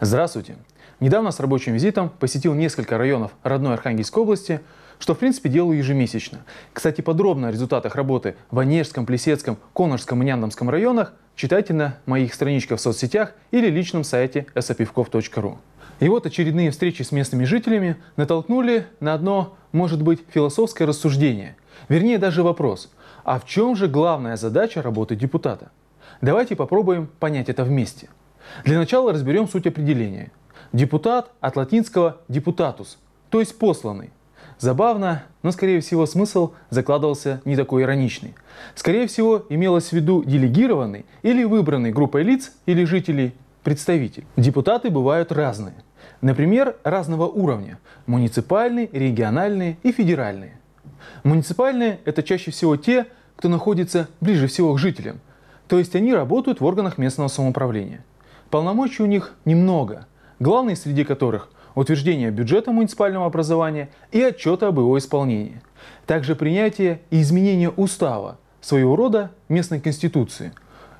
Здравствуйте! Недавно с рабочим визитом посетил несколько районов родной Архангельской области, что в принципе делаю ежемесячно. Кстати, подробно о результатах работы в Онежском, Плесецком, Конорском и Няндомском районах читайте на моих страничках в соцсетях или личном сайте sapivkov.ru. И вот очередные встречи с местными жителями натолкнули на одно, может быть, философское рассуждение. Вернее, даже вопрос. А в чем же главная задача работы депутата? Давайте попробуем понять это вместе – для начала разберем суть определения. Депутат от латинского «депутатус», то есть «посланный». Забавно, но, скорее всего, смысл закладывался не такой ироничный. Скорее всего, имелось в виду делегированный или выбранный группой лиц или жителей представитель. Депутаты бывают разные. Например, разного уровня – муниципальные, региональные и федеральные. Муниципальные – это чаще всего те, кто находится ближе всего к жителям, то есть они работают в органах местного самоуправления. Полномочий у них немного, главные среди которых – утверждение бюджета муниципального образования и отчета об его исполнении. Также принятие и изменение устава, своего рода местной конституции,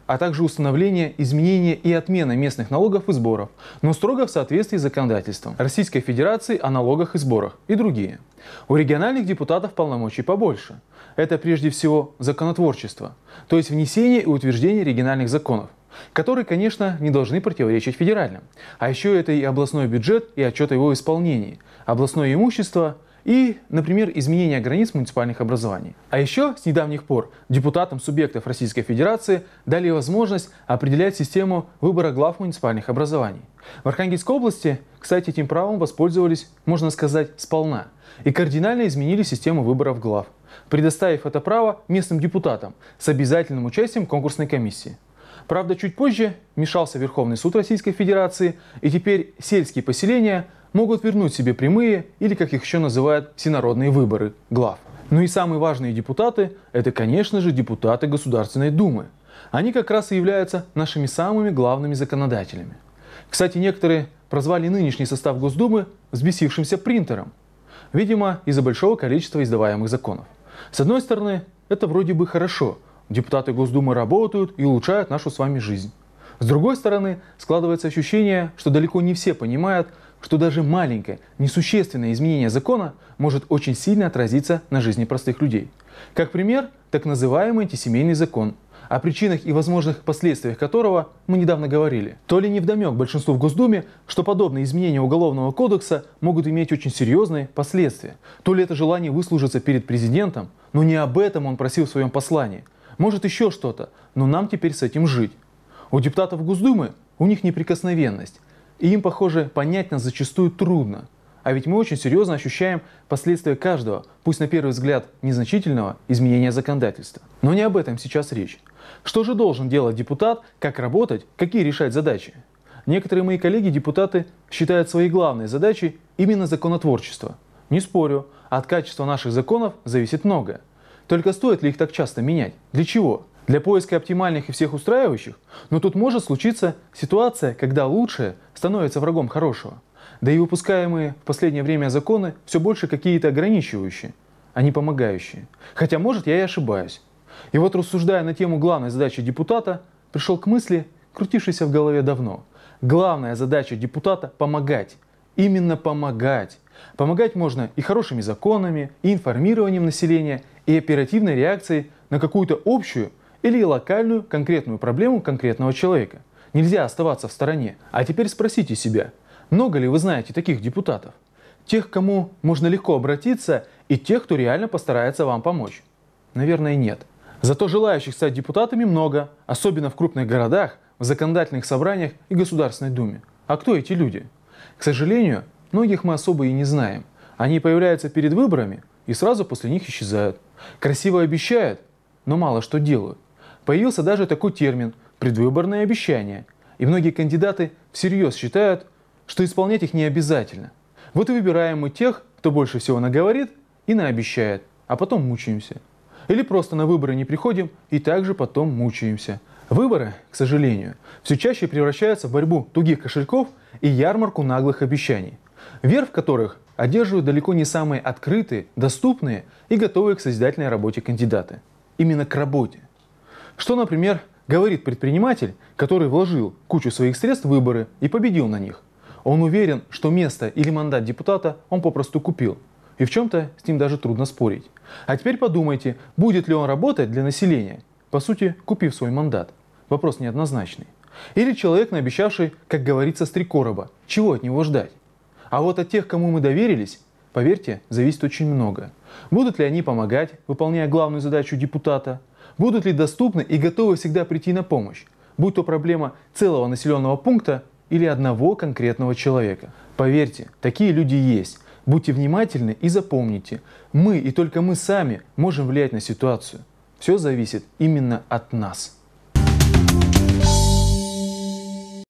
а также установление, изменение и отмена местных налогов и сборов, но строго в соответствии с законодательством Российской Федерации о налогах и сборах и другие. У региональных депутатов полномочий побольше. Это прежде всего законотворчество, то есть внесение и утверждение региональных законов, которые, конечно, не должны противоречить федеральным. А еще это и областной бюджет, и отчет о его исполнении, областное имущество и, например, изменение границ муниципальных образований. А еще с недавних пор депутатам субъектов Российской Федерации дали возможность определять систему выбора глав муниципальных образований. В Архангельской области, кстати, этим правом воспользовались, можно сказать, сполна и кардинально изменили систему выборов глав, предоставив это право местным депутатам с обязательным участием конкурсной комиссии. Правда, чуть позже мешался Верховный суд Российской Федерации, и теперь сельские поселения могут вернуть себе прямые, или как их еще называют, всенародные выборы глав. Ну и самые важные депутаты – это, конечно же, депутаты Государственной Думы. Они как раз и являются нашими самыми главными законодателями. Кстати, некоторые прозвали нынешний состав Госдумы взбесившимся принтером. Видимо, из-за большого количества издаваемых законов. С одной стороны, это вроде бы хорошо – депутаты Госдумы работают и улучшают нашу с вами жизнь. С другой стороны, складывается ощущение, что далеко не все понимают, что даже маленькое, несущественное изменение закона может очень сильно отразиться на жизни простых людей. Как пример, так называемый антисемейный закон, о причинах и возможных последствиях которого мы недавно говорили. То ли невдомек большинству в Госдуме, что подобные изменения Уголовного кодекса могут иметь очень серьезные последствия, то ли это желание выслужиться перед президентом, но не об этом он просил в своем послании – может еще что-то, но нам теперь с этим жить. У депутатов Госдумы у них неприкосновенность, и им, похоже, понять нас зачастую трудно. А ведь мы очень серьезно ощущаем последствия каждого, пусть на первый взгляд незначительного, изменения законодательства. Но не об этом сейчас речь. Что же должен делать депутат, как работать, какие решать задачи? Некоторые мои коллеги-депутаты считают своей главной задачей именно законотворчество. Не спорю, от качества наших законов зависит многое. Только стоит ли их так часто менять? Для чего? Для поиска оптимальных и всех устраивающих? Но тут может случиться ситуация, когда лучшее становится врагом хорошего. Да и выпускаемые в последнее время законы все больше какие-то ограничивающие, а не помогающие. Хотя, может, я и ошибаюсь. И вот рассуждая на тему главной задачи депутата, пришел к мысли, крутившейся в голове давно. Главная задача депутата – помогать. Именно помогать. Помогать можно и хорошими законами, и информированием населения, и оперативной реакцией на какую-то общую или локальную конкретную проблему конкретного человека. Нельзя оставаться в стороне. А теперь спросите себя, много ли вы знаете таких депутатов? Тех, кому можно легко обратиться, и тех, кто реально постарается вам помочь? Наверное, нет. Зато желающих стать депутатами много, особенно в крупных городах, в законодательных собраниях и Государственной Думе. А кто эти люди? К сожалению, Многих мы особо и не знаем. Они появляются перед выборами и сразу после них исчезают. Красиво обещают, но мало что делают. Появился даже такой термин – предвыборное обещание. И многие кандидаты всерьез считают, что исполнять их не обязательно. Вот и выбираем мы тех, кто больше всего наговорит и наобещает, а потом мучаемся. Или просто на выборы не приходим и также потом мучаемся. Выборы, к сожалению, все чаще превращаются в борьбу тугих кошельков и ярмарку наглых обещаний – вер в которых одерживают далеко не самые открытые, доступные и готовые к созидательной работе кандидаты. Именно к работе. Что, например, говорит предприниматель, который вложил кучу своих средств в выборы и победил на них. Он уверен, что место или мандат депутата он попросту купил. И в чем-то с ним даже трудно спорить. А теперь подумайте, будет ли он работать для населения, по сути, купив свой мандат. Вопрос неоднозначный. Или человек, наобещавший, как говорится, с три короба. Чего от него ждать? А вот от тех, кому мы доверились, поверьте, зависит очень много. Будут ли они помогать, выполняя главную задачу депутата? Будут ли доступны и готовы всегда прийти на помощь? Будь то проблема целого населенного пункта или одного конкретного человека. Поверьте, такие люди есть. Будьте внимательны и запомните, мы и только мы сами можем влиять на ситуацию. Все зависит именно от нас.